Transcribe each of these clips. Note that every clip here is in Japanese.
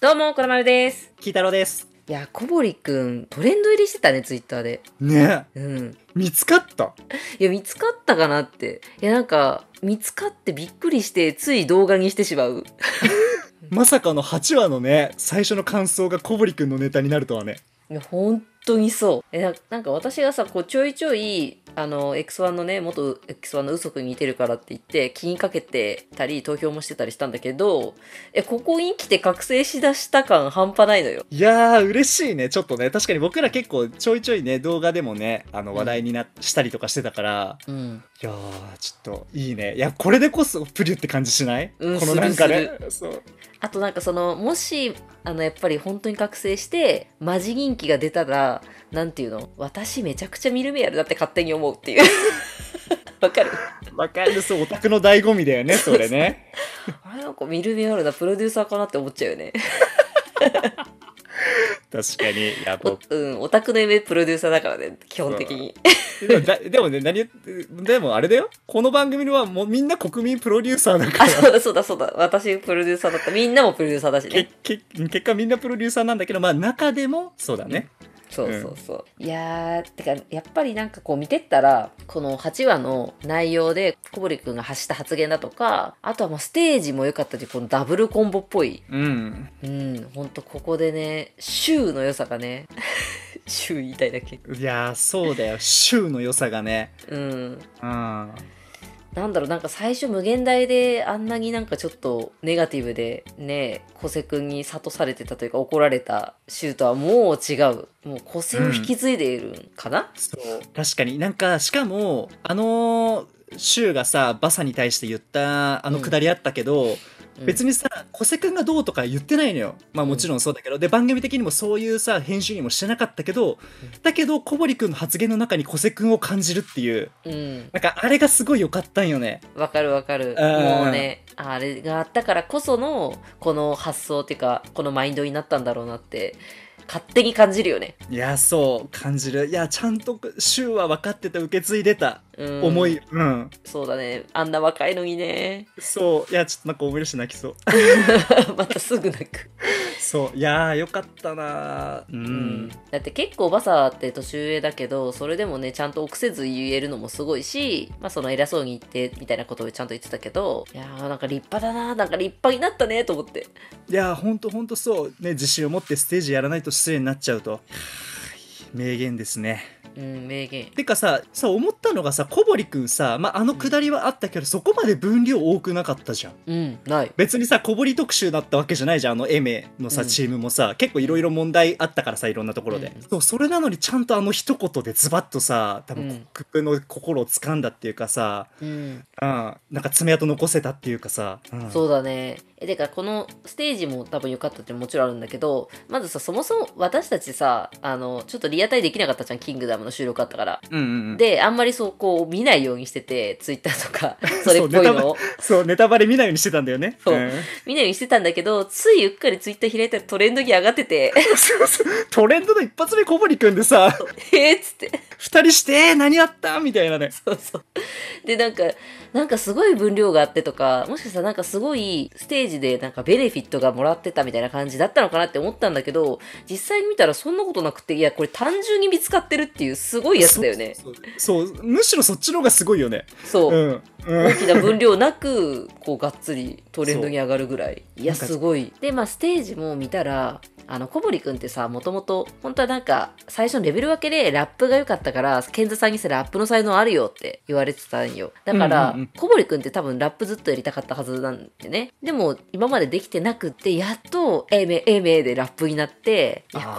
どうも、こらまるです。キータロです。いや、小堀くん、トレンド入りしてたね、ツイッターで。ねうん。見つかったいや、見つかったかなって。いや、なんか、見つかってびっくりして、つい動画にしてしまう。まさかの8話のね最初の感想が小堀くんのネタになるとはねいや、本当にそう。え、なんか私がさ、こう、ちょいちょい、あの、X1 のね、元 X1 のウソクに似てるからって言って、気にかけてたり、投票もしてたりしたんだけど、え、ここに来て覚醒しだした感半端ないのよ。いやー、嬉しいね。ちょっとね、確かに僕ら結構ちょいちょいね、動画でもね、あの、話題にな、うん、したりとかしてたから、うん。いやちょっといいねいやこれでこそプリュって感じしない、うん、このなんかねそうあとなんかそのもしあのやっぱり本当に覚醒してマジ人気が出たらなんていうの私めちゃくちゃ見る目あるだって勝手に思うっていう わかるわかるそうオタクの醍醐味だよねそれね あれなんか見る目あるなプロデューサーかなって思っちゃうよね確かにや僕うんオタクの夢プロデューサーだからね基本的に、でもだでもね何でもあれだよこの番組はもうみんな国民プロデューサーだからそうだそうだそうだ私プロデューサーだったみんなもプロデューサーだしねけ結果みんなプロデューサーなんだけどまあ中でもそうだね、そうそうそう、うん、いやーてかやっぱりなんかこう見てったらこの8話の内容で小堀君が発した発言だとかあとはもうステージも良かったしこのダブルコンボっぽいうん、うん、ほんとここでね週の良さがね週 言いたいだけいやそうだよ週の良さがねうんうんなんだろう、なんか最初無限大であんなになんかちょっとネガティブでね、小瀬君に諭されてたというか怒られたシュートはもう違う。もう個性を引き継いでいるんかな、うん、そう確かになんかしかもあのシュウがさバサに対して言ったあのくだりあったけど、うん別にさ、小瀬君がどうとか言ってないのよ。まあもちろんそうだけど、で、番組的にもそういうさ、編集にもしてなかったけど、だけど、小堀君の発言の中に小瀬君を感じるっていう、うん、なんかあれがすごい良かったんよね。わかるわかる。もうね、あれがあったからこその、この発想っていうか、このマインドになったんだろうなって。勝手に感じるよねいやそう感じるいやちゃんと週は分かってて受け継いでた重い、うん、そうだねあんな若いのにねそういやちょっとなんか思い出して泣きそう またすぐ泣くそういやーよかったなうん、うん、だって結構バサって年上だけどそれでもねちゃんと臆せず言えるのもすごいしまあその偉そうに言ってみたいなことをちゃんと言ってたけどいやーなんか立派だななんか立派になったねと思っていやーほんとほんとそうね自信を持ってステージやらないと失礼になっちゃうと 名言ですねうん、名言。てかさ、さ、思ったのがさ、小堀くんさ、まあ、のくだりはあったけど、うん、そこまで分量多くなかったじゃん。うん、ない。別にさ、小堀特集だったわけじゃないじゃん、あのエメのさ、チームもさ、結構いろいろ問題あったからさ、いろんなところで。うん、そう、それなのにちゃんとあの一言でズバッとさ、多分、国の心を掴んだっていうかさ、うん、うん、なんか爪痕残せたっていうかさ、そうだね。え、てか、このステージも多分良かったってもちろんあるんだけど、まずさ、そもそも私たちさ、あの、ちょっとリアタイできなかったじゃん、キングダムの収録あったから。うんうんで、あんまりそう、こう、見ないようにしてて、ツイッターとか、それっぽいのをそう。ネタバレ見ないようにしてたんだよね。そう。うん、見ないようにしてたんだけど、ついうっかりツイッター開いたらトレンドに上がってて。トレンドの一発目こぼりくんでさ。えっつって。2人して何やったみたいなねそうそうでなんかなんかすごい分量があってとかもしかしたらなんかすごいステージでなんかベネフィットがもらってたみたいな感じだったのかなって思ったんだけど実際に見たらそんなことなくていやこれ単純に見つかってるっていうすごいやつだよねそうむしろそっちの方がすごいよねそう、うん、大きな分量なくこうがっつりトレンドに上がるぐらいいやすごいでまあステージも見たらあの小堀君ってさもともと本当はなんか最初のレベル分けでラップが良かったから賢三さんにせラップの才能あるよって言われてたんよだから、うんうんうん、小堀君って多分ラップずっとやりたかったはずなんでねでも今までできてなくってやっと A 名 A 名でラップになっていや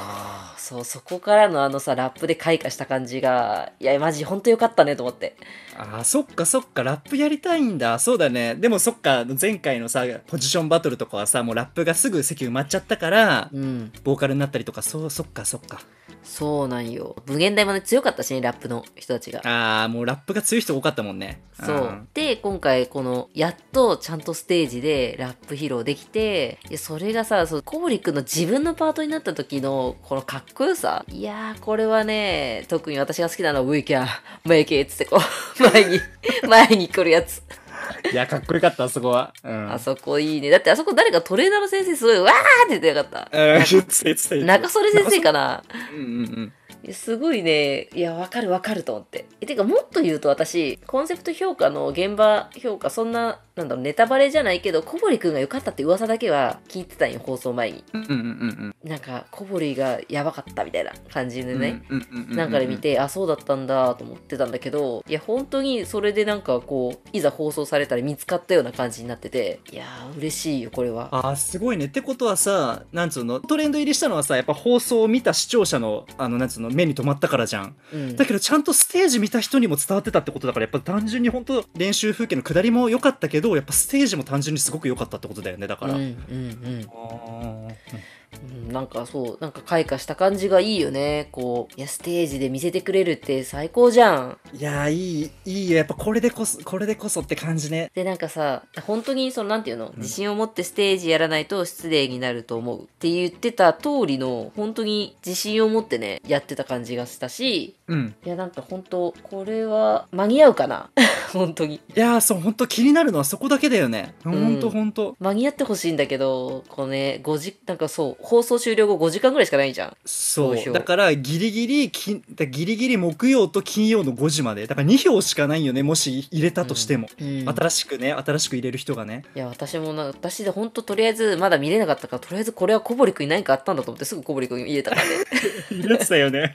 そうそこからのあのさラップで開花した感じがいやマジほんとよかったねと思ってあそっかそっかラップやりたいんだそうだねでもそっか前回のさポジションバトルとかはさもうラップがすぐ席埋まっちゃったから、うん、ボーカルになったりとかそうそっかそっかそうなんよ無限大もね強かったしねラップの人たちがああもうラップが強い人多かったもんねそう、うん、で今回このやっとちゃんとステージでラップ披露できていやそれがさそのコーリ君の自分のパートになった時のこのかっこよさいやこれはね特に私が好きなのは「We can make it」ってこう前に前に来るやついや、かっこよかった、あそこは。うん、あそこいいね。だってあそこ誰かトレーナーの先生すごい、わーって言ってよかった。うん、中曽根先生かな。うんうんうん。すごいね、いや、わかるわかると思って。え、てか、もっと言うと私、コンセプト評価の現場評価、そんななんだろう、ネタバレじゃないけど、小堀くんが良かったって噂だけは聞いてたんよ、放送前に。うんうんうんなんか、小堀がやばかったみたいな感じでね、なんかで見て、あ、そうだったんだと思ってたんだけど、いや、本当にそれでなんかこう、いざ放送されたら見つかったような感じになってて、いやー、嬉しいよ、これは。あすごいね。ってことはさ、なんつうの、トレンド入りしたのはさ、やっぱ放送を見た視聴者の、あの、なんつうの、目に留まったからじゃん。うん、だけど、ちゃんとステージ見た人にも伝わってたってことだから、やっぱ単純に本当練習風景の下りも良かったけど、どやっぱステージも単純にすごく良かったってことだよねだから。うんうんうんうん、なんかそう、なんか開花した感じがいいよね。こう、いや、ステージで見せてくれるって最高じゃん。いやー、いい、いいよ。やっぱこれでこそ、これでこそって感じね。で、なんかさ、本当にその、なんていうの、うん、自信を持ってステージやらないと失礼になると思うって言ってた通りの、本当に自信を持ってね、やってた感じがしたし、うん。いや、なんか本当、これは間に合うかな。本当に。いやー、そう、本当気になるのはそこだけだよね。ん、本当本当間に合ってほしいんだけど、こうね、50、なんかそう、放送終了後5時間ぐらいしかないじゃん。そう。だからギリギリき、ギリギリ木曜と金曜の5時まで。だから2票しかないよね、もし入れたとしても。うん、新しくね、新しく入れる人がね。いや、私もな、私で本当とりあえずまだ見れなかったから、とりあえずこれは小堀君に何かあったんだと思ってすぐ小堀君入れたからね。入れてたよね。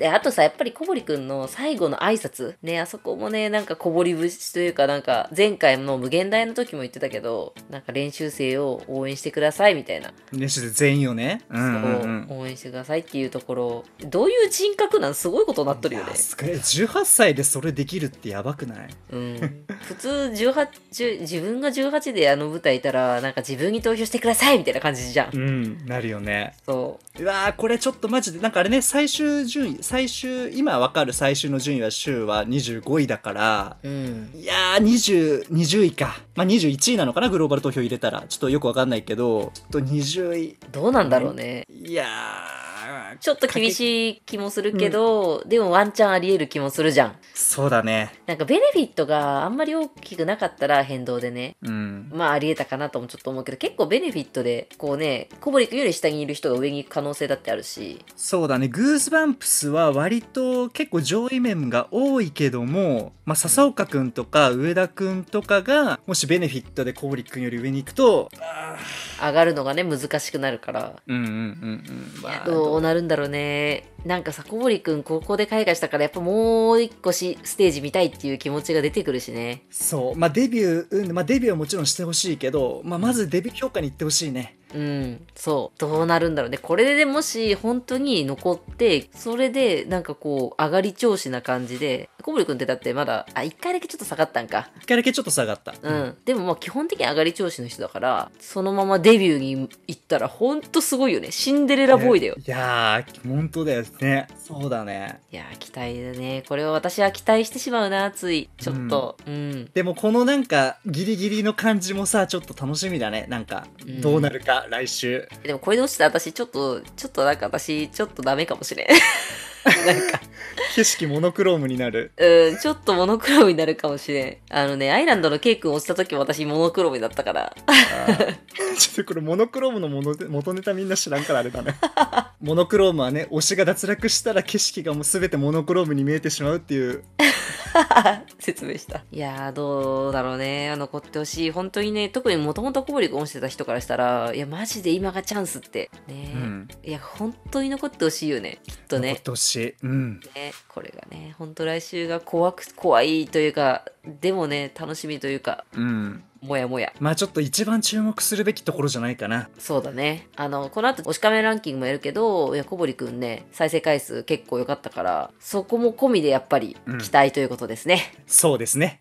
で、あとさ、やっぱり小堀くんの最後の挨拶。ね、あそこもね、なんか小堀節というか、なんか前回の無限大の時も言ってたけど、なんか練習生を応援してくださいみたいな。練習生全員をね。うん、うん、そう、応援してくださいっていうところ、どういう人格なんすごいことになっとるよね。18歳でそれできるってやばくない、うん、普通18、自分が18であの舞台いたら、なんか自分に投票してくださいみたいな感じじゃん。うん、なるよね。そう。うわこれちょっとマジで、なんかあれね、最終順位、最終今わかる最終の順位は週は25位だから、うん、いやー 20, 20位か、まあ、21位なのかなグローバル投票入れたらちょっとよくわかんないけどちょっと20位どうなんだろうねいやーちょっと厳しい気もするけど、うん、でもワンチャンありえる気もするじゃん。そうだね。なんかベネフィットがあんまり大きくなかったら変動でね、うん、まああり得たかなともちょっと思うけど、結構ベネフィットで、こうね、小堀君より下にいる人が上に行く可能性だってあるし。そうだね、グースバンプスは割と結構上位面が多いけども、まあ笹岡くんとか上田くんとかが、もしベネフィットで小堀君より上に行くと、上がるのがね、難しくなるから。うんうんうんうん。まあ、どうなるんだろうね。なんかさ、小堀くん、高校で開花したから、やっぱもう一個し、ステージ見たいっていう気持ちが出てくるしね。そう。まあ、デビュー、うん、まあ、デビューはもちろんしてほしいけど、まあ、まずデビュー評価に行ってほしいね。うん、そう。どうなるんだろうね。これでもし本当に残って、それでなんかこう、上がり調子な感じで、小く君ってだってまだ、あ、一回だけちょっと下がったんか。一回だけちょっと下がった。うん。でもまあ基本的に上がり調子の人だから、そのままデビューに行ったらほんとすごいよね。シンデレラボーイだよ。いやー、本当だよね。そうだね。いやー、期待だね。これは私は期待してしまうな、つい。ちょっと。うん。うん、でもこのなんか、ギリギリの感じもさ、ちょっと楽しみだね。なんか、どうなるか。うん来週でもこれで落ちた私ちょっとちょっとなんか私ちょっとダメかもしれん なんか景色モノクロームになるうんちょっとモノクロームになるかもしれんあのねアイランドの K 君落ちた時も私モノクロームだったから ちょっとこれモノクロームのもの元ネタみんな知らんからあれだね モノクロームはね推しが脱落したら景色がもう全てモノクロームに見えてしまうっていう 説明した。いやー、どうだろうね。残ってほしい。本当にね、特にもともと小堀君をしてた人からしたら、いや、マジで今がチャンスって。ね、うん、いや、本当に残ってほしいよね。きっとね。残ってほしい。うん。ね、これがね、本当来週が怖く、怖いというか、でもね、楽しみというか。うん。もやもや。まあちょっと一番注目するべきところじゃないかな。そうだね。あの、この後、推しカメランキングもやるけど、いや、小堀くんね、再生回数結構良かったから、そこも込みでやっぱり期待ということですね。うん、そうですね。